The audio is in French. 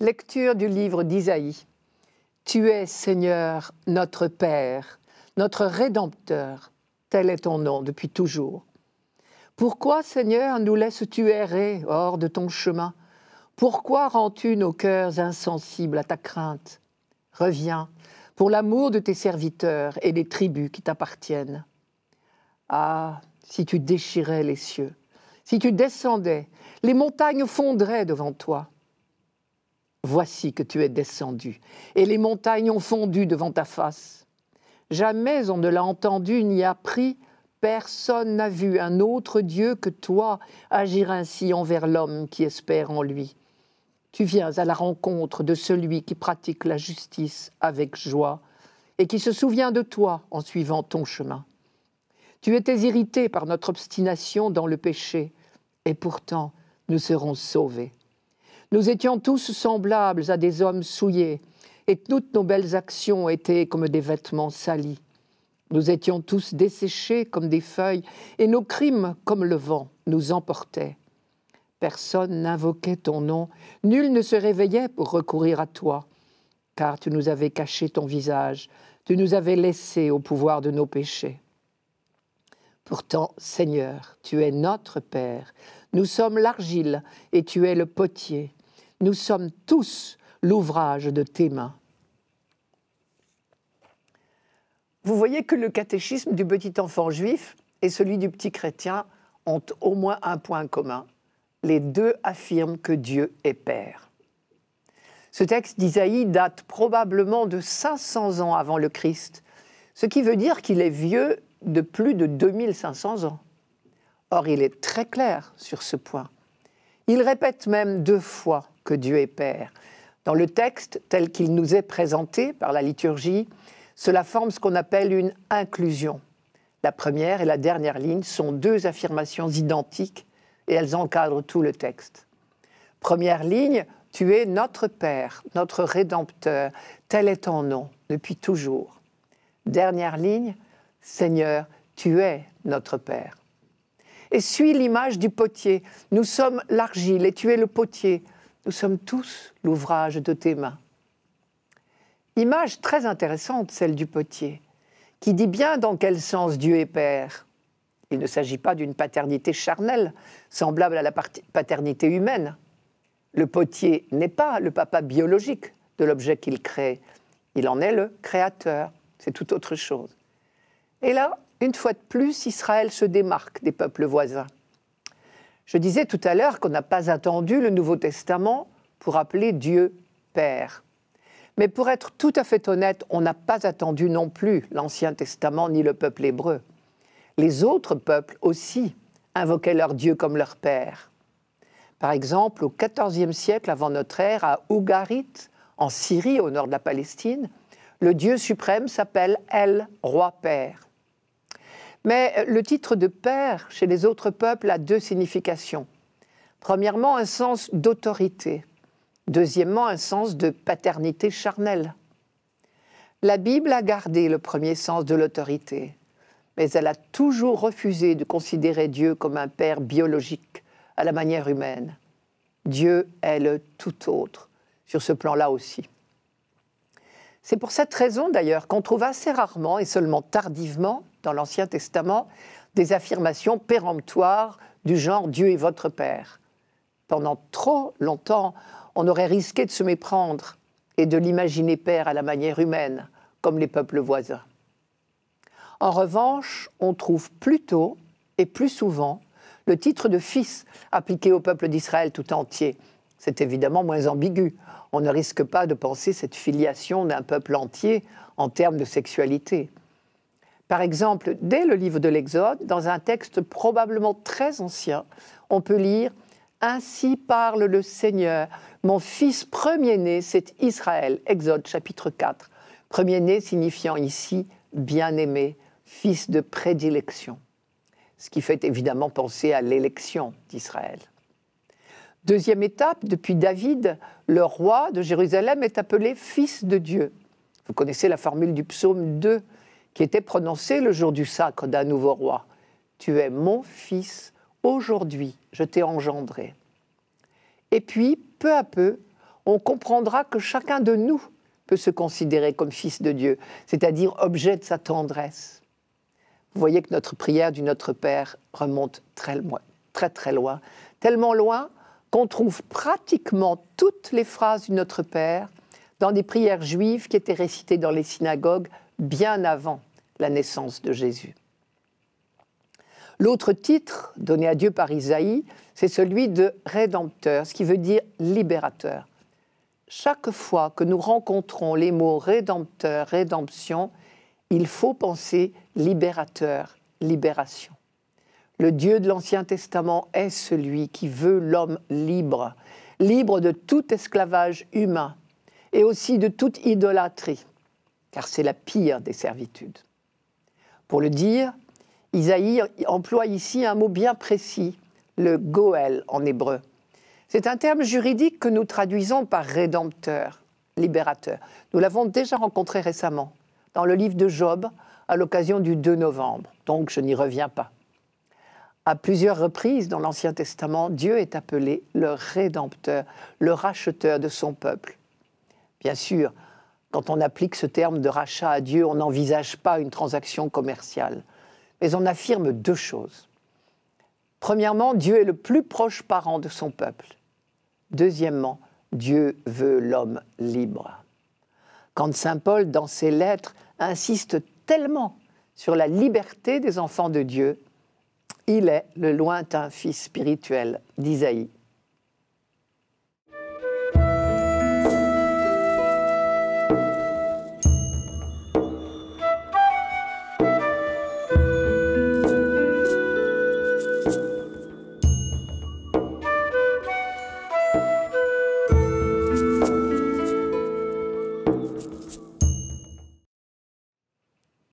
Lecture du livre d'Isaïe. Tu es, Seigneur, notre Père, notre Rédempteur. Tel est ton nom depuis toujours. Pourquoi, Seigneur, nous laisses-tu errer hors de ton chemin Pourquoi rends-tu nos cœurs insensibles à ta crainte Reviens, pour l'amour de tes serviteurs et des tribus qui t'appartiennent. Ah, si tu déchirais les cieux, si tu descendais, les montagnes fondraient devant toi. Voici que tu es descendu, et les montagnes ont fondu devant ta face. Jamais on ne l'a entendu ni appris, personne n'a vu un autre Dieu que toi agir ainsi envers l'homme qui espère en lui. Tu viens à la rencontre de celui qui pratique la justice avec joie et qui se souvient de toi en suivant ton chemin. Tu étais irrité par notre obstination dans le péché, et pourtant nous serons sauvés. Nous étions tous semblables à des hommes souillés, et toutes nos belles actions étaient comme des vêtements salis. Nous étions tous desséchés comme des feuilles, et nos crimes, comme le vent, nous emportaient. Personne n'invoquait ton nom, nul ne se réveillait pour recourir à toi, car tu nous avais caché ton visage, tu nous avais laissés au pouvoir de nos péchés. Pourtant, Seigneur, tu es notre Père, nous sommes l'argile et tu es le potier. Nous sommes tous l'ouvrage de tes mains. Vous voyez que le catéchisme du petit enfant juif et celui du petit chrétien ont au moins un point commun. Les deux affirment que Dieu est Père. Ce texte d'Isaïe date probablement de 500 ans avant le Christ, ce qui veut dire qu'il est vieux de plus de 2500 ans. Or, il est très clair sur ce point. Il répète même deux fois que Dieu est Père. Dans le texte tel qu'il nous est présenté par la liturgie, cela forme ce qu'on appelle une inclusion. La première et la dernière ligne sont deux affirmations identiques et elles encadrent tout le texte. Première ligne, tu es notre Père, notre Rédempteur, tel est ton nom depuis toujours. Dernière ligne, Seigneur, tu es notre Père. Et suis l'image du potier. Nous sommes l'argile et tu es le potier. Nous sommes tous l'ouvrage de tes mains. Image très intéressante, celle du potier, qui dit bien dans quel sens Dieu est Père. Il ne s'agit pas d'une paternité charnelle, semblable à la paternité humaine. Le potier n'est pas le papa biologique de l'objet qu'il crée, il en est le créateur, c'est tout autre chose. Et là, une fois de plus, Israël se démarque des peuples voisins. Je disais tout à l'heure qu'on n'a pas attendu le Nouveau Testament pour appeler Dieu Père. Mais pour être tout à fait honnête, on n'a pas attendu non plus l'Ancien Testament ni le peuple hébreu. Les autres peuples aussi invoquaient leur Dieu comme leur Père. Par exemple, au XIVe siècle avant notre ère, à Ougarit, en Syrie, au nord de la Palestine, le Dieu suprême s'appelle El, roi Père. Mais euh, le titre de père chez les autres peuples a deux significations. Premièrement, un sens d'autorité. Deuxièmement, un sens de paternité charnelle. La Bible a gardé le premier sens de l'autorité, mais elle a toujours refusé de considérer Dieu comme un père biologique à la manière humaine. Dieu est le tout autre, sur ce plan-là aussi. C'est pour cette raison d'ailleurs qu'on trouve assez rarement et seulement tardivement dans l'Ancien Testament, des affirmations péremptoires du genre Dieu est votre Père. Pendant trop longtemps, on aurait risqué de se méprendre et de l'imaginer Père à la manière humaine, comme les peuples voisins. En revanche, on trouve plus tôt et plus souvent le titre de fils appliqué au peuple d'Israël tout entier. C'est évidemment moins ambigu. On ne risque pas de penser cette filiation d'un peuple entier en termes de sexualité. Par exemple, dès le livre de l'Exode, dans un texte probablement très ancien, on peut lire Ainsi parle le Seigneur, mon fils premier-né, c'est Israël. Exode chapitre 4. Premier-né signifiant ici bien-aimé, fils de prédilection. Ce qui fait évidemment penser à l'élection d'Israël. Deuxième étape, depuis David, le roi de Jérusalem est appelé fils de Dieu. Vous connaissez la formule du psaume 2 qui était prononcé le jour du sacre d'un nouveau roi. Tu es mon fils, aujourd'hui je t'ai engendré. Et puis, peu à peu, on comprendra que chacun de nous peut se considérer comme fils de Dieu, c'est-à-dire objet de sa tendresse. Vous voyez que notre prière du Notre Père remonte très loin, très très loin, tellement loin qu'on trouve pratiquement toutes les phrases du Notre Père dans des prières juives qui étaient récitées dans les synagogues bien avant la naissance de Jésus. L'autre titre donné à Dieu par Isaïe, c'est celui de Rédempteur, ce qui veut dire libérateur. Chaque fois que nous rencontrons les mots Rédempteur, Rédemption, il faut penser libérateur, libération. Le Dieu de l'Ancien Testament est celui qui veut l'homme libre, libre de tout esclavage humain et aussi de toute idolâtrie, car c'est la pire des servitudes. Pour le dire, Isaïe emploie ici un mot bien précis, le goël » en hébreu. C'est un terme juridique que nous traduisons par rédempteur, libérateur. Nous l'avons déjà rencontré récemment dans le livre de Job à l'occasion du 2 novembre, donc je n'y reviens pas. À plusieurs reprises dans l'Ancien Testament, Dieu est appelé le rédempteur, le racheteur de son peuple. Bien sûr, quand on applique ce terme de rachat à Dieu, on n'envisage pas une transaction commerciale, mais on affirme deux choses. Premièrement, Dieu est le plus proche parent de son peuple. Deuxièmement, Dieu veut l'homme libre. Quand Saint Paul, dans ses lettres, insiste tellement sur la liberté des enfants de Dieu, il est le lointain fils spirituel d'Isaïe